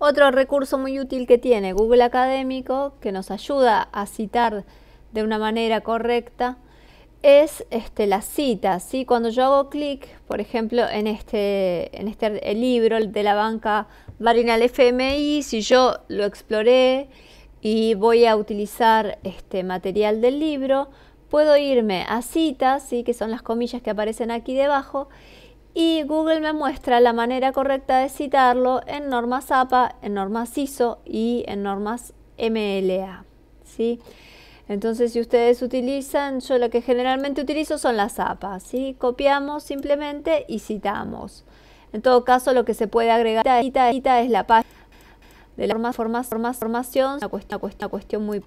Otro recurso muy útil que tiene Google Académico, que nos ayuda a citar de una manera correcta, es este, la cita. ¿sí? Cuando yo hago clic, por ejemplo, en este, en este el libro de la banca del FMI, si yo lo exploré y voy a utilizar este material del libro, puedo irme a citas, ¿sí? que son las comillas que aparecen aquí debajo, y Google me muestra la manera correcta de citarlo en normas APA, en normas ISO y en normas MLA. ¿sí? Entonces, si ustedes utilizan, yo lo que generalmente utilizo son las APA. Copiamos simplemente y citamos. En todo caso, lo que se puede agregar es la página de la formación, formación, una cuestión, una cuestión muy...